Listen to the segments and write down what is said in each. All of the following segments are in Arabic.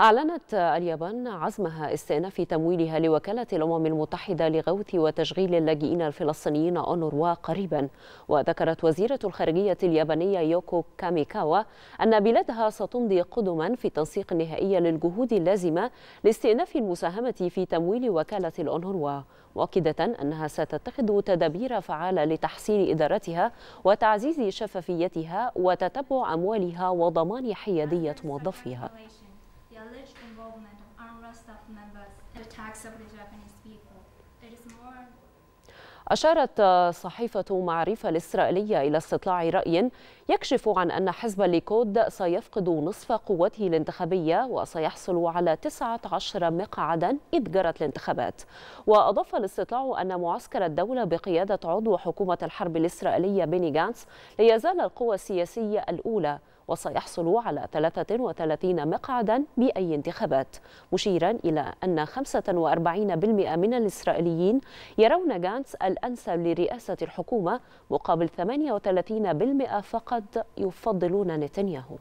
أعلنت اليابان عزمها استئناف تمويلها لوكالة الأمم المتحدة لغوث وتشغيل اللاجئين الفلسطينيين أونروا قريبا وذكرت وزيرة الخارجية اليابانية يوكو كاميكاوا أن بلادها ستمضي قدما في التنسيق النهائي للجهود اللازمة لاستئناف المساهمة في تمويل وكالة الأونروا مؤكدة أنها ستتخذ تدابير فعالة لتحسين إدارتها وتعزيز شفافيتها وتتبع أموالها وضمان حيادية موظفيها village involvement of UNRWA staff members in attacks of the Japanese people. It is more أشارت صحيفة معرفة الإسرائيلية إلى استطلاع رأي يكشف عن أن حزب الليكود سيفقد نصف قوته الانتخابية وسيحصل على 19 مقعدا إذ جرت الانتخابات وأضاف الاستطلاع أن معسكر الدولة بقيادة عضو حكومة الحرب الإسرائيلية بيني جانس ليزال القوى السياسية الأولى وسيحصل على 33 مقعدا بأي انتخابات مشيرا إلى أن 45% من الإسرائيليين يرون جانس الأنسب لرئاسة الحكومة مقابل 38% فقط قد يفضلون نتنياهو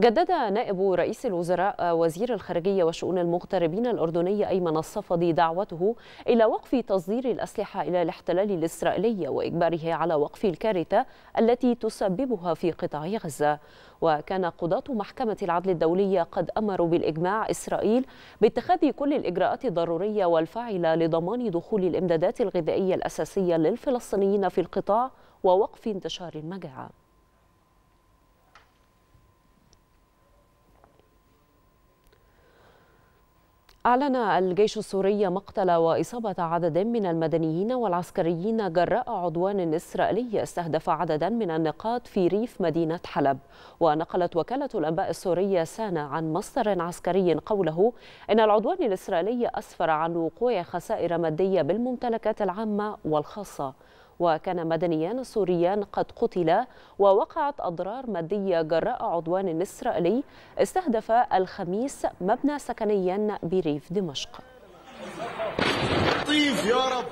جدد نائب رئيس الوزراء آه، وزير الخارجية وشؤون المغتربين الأردني أيمن الصفدي دعوته إلى وقف تصدير الأسلحة إلى الاحتلال الإسرائيلي وإجباره على وقف الكارثة التي تسببها في قطاع غزة وكان قضاة محكمة العدل الدولية قد أمروا بالإجماع إسرائيل باتخاذ كل الإجراءات الضرورية والفاعلة لضمان دخول الإمدادات الغذائية الأساسية للفلسطينيين في القطاع ووقف انتشار المجاعة أعلن الجيش السوري مقتل وإصابة عدد من المدنيين والعسكريين جراء عدوان إسرائيلي استهدف عددا من النقاط في ريف مدينة حلب ونقلت وكالة الأنباء السورية سانا عن مصدر عسكري قوله إن العدوان الإسرائيلي أسفر عن وقوع خسائر مادية بالممتلكات العامة والخاصة وكان مدنيان سوريان قد قتلا ووقعت أضرار مادية جراء عدوان إسرائيلي استهدف الخميس مبنى سكنيا بريف دمشق يا رب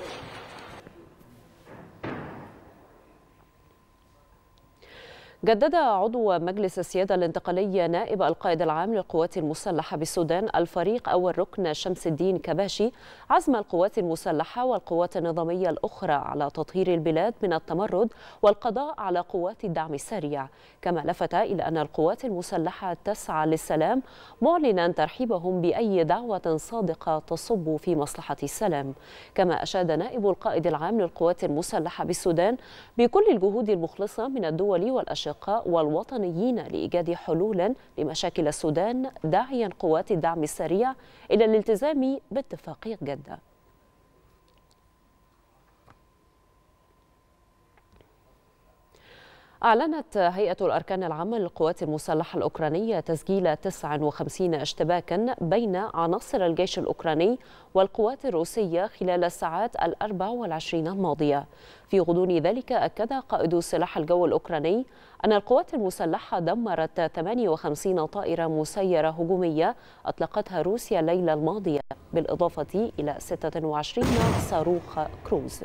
جدد عضو مجلس السيادة الانتقالي نائب القائد العام للقوات المسلحة بالسودان الفريق أول ركن شمس الدين كباشي عزم القوات المسلحة والقوات النظامية الأخرى على تطهير البلاد من التمرد والقضاء على قوات الدعم السريع كما لفت إلى أن القوات المسلحة تسعى للسلام معلنا ترحيبهم بأي دعوة صادقة تصب في مصلحة السلام كما أشاد نائب القائد العام للقوات المسلحة بالسودان بكل الجهود المخلصة من الدول والأشخاص الأشقاء والوطنيين لإيجاد حلول لمشاكل السودان داعيا قوات الدعم السريع إلى الالتزام باتفاقية جدة أعلنت هيئة الأركان العامة للقوات المسلحة الأوكرانية تسجيل 59 اشتباكا بين عناصر الجيش الأوكراني والقوات الروسية خلال الساعات الأربع والعشرين الماضية في غضون ذلك أكد قائد سلاح الجو الأوكراني أن القوات المسلحة دمرت 58 طائرة مسيرة هجومية أطلقتها روسيا الليلة الماضية بالإضافة إلى 26 صاروخ كروز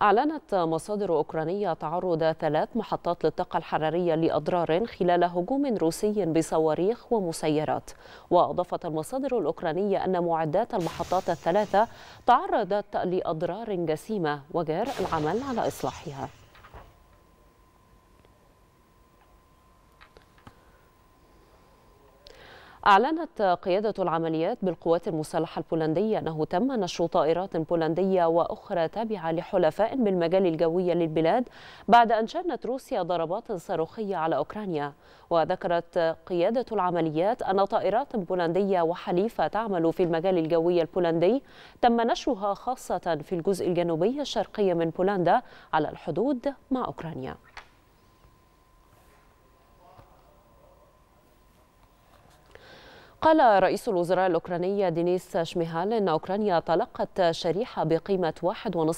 أعلنت مصادر أوكرانية تعرض ثلاث محطات للطاقة الحرارية لأضرار خلال هجوم روسي بصواريخ ومسيرات وأضافت المصادر الأوكرانية أن معدات المحطات الثلاثة تعرضت لأضرار جسيمة وجار العمل على إصلاحها أعلنت قيادة العمليات بالقوات المسلحة البولندية أنه تم نشر طائرات بولندية وأخرى تابعة لحلفاء بالمجال الجوي للبلاد بعد أن شنت روسيا ضربات صاروخية على أوكرانيا وذكرت قيادة العمليات أن طائرات بولندية وحليفة تعمل في المجال الجوي البولندي تم نشرها خاصة في الجزء الجنوبي الشرقي من بولندا على الحدود مع أوكرانيا قال رئيس الوزراء الأوكراني دينيس شميهال أن أوكرانيا تلقت شريحة بقيمة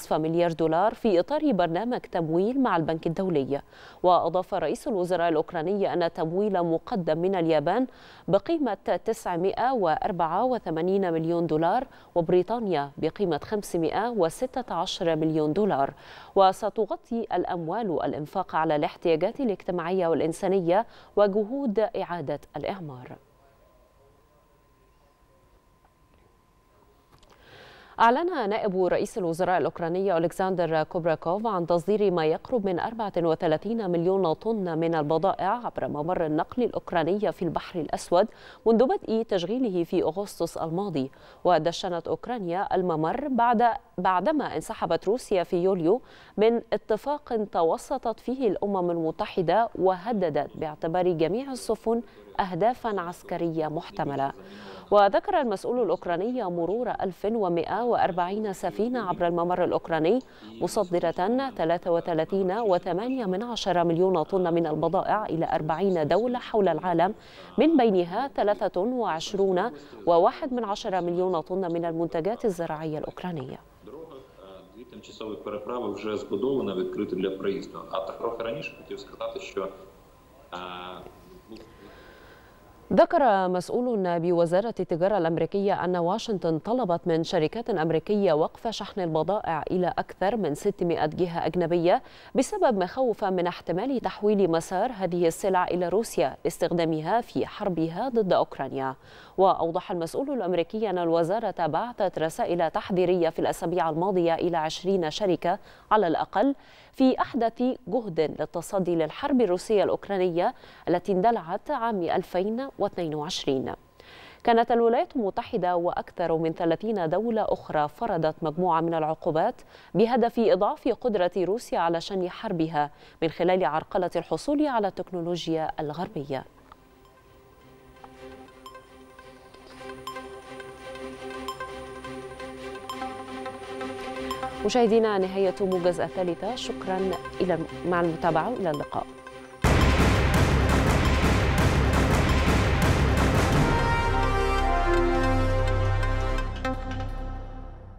1.5 مليار دولار في إطار برنامج تمويل مع البنك الدولي وأضاف رئيس الوزراء الأوكراني أن تمويل مقدم من اليابان بقيمة 984 مليون دولار وبريطانيا بقيمة 516 مليون دولار وستغطي الأموال الإنفاق على الاحتياجات الاجتماعية والإنسانية وجهود إعادة الإعمار أعلن نائب رئيس الوزراء الأوكراني ألكسندر كوبراكوف عن تصدير ما يقرب من 34 مليون طن من البضائع عبر ممر النقل الأوكراني في البحر الأسود منذ بدء تشغيله في أغسطس الماضي ودشنت أوكرانيا الممر بعد بعدما انسحبت روسيا في يوليو من اتفاق توسطت فيه الأمم المتحدة وهددت باعتبار جميع السفن أهدافا عسكرية محتملة وذكر المسؤول الأوكراني مرور 1100 143 سفينة عبر الممر الأوكراني مصدرة 33.8 مليون طن من البضائع إلى 40 دولة حول العالم من بينها 23.1 مليون طن من المنتجات الزراعية الأوكرانية Тимчасові переправи вже збудовано, відкрито для проїзду. А трохи раніше хотів сказати, що ذكر مسؤول بوزارة التجارة الأمريكية أن واشنطن طلبت من شركات أمريكية وقف شحن البضائع إلى أكثر من 600 جهة أجنبية بسبب مخاوف من احتمال تحويل مسار هذه السلع إلى روسيا لاستخدامها في حربها ضد أوكرانيا وأوضح المسؤول الأمريكي أن الوزارة بعثت رسائل تحذيرية في الأسابيع الماضية إلى 20 شركة على الأقل في أحدث جهد للتصدي للحرب الروسية الأوكرانية التي اندلعت عام 2022 كانت الولايات المتحدة وأكثر من 30 دولة أخرى فرضت مجموعة من العقوبات بهدف إضعاف قدرة روسيا على شن حربها من خلال عرقلة الحصول على التكنولوجيا الغربية مشاهدينا نهاية موجز الثالثة شكرا إلى مع المتابعة وإلى اللقاء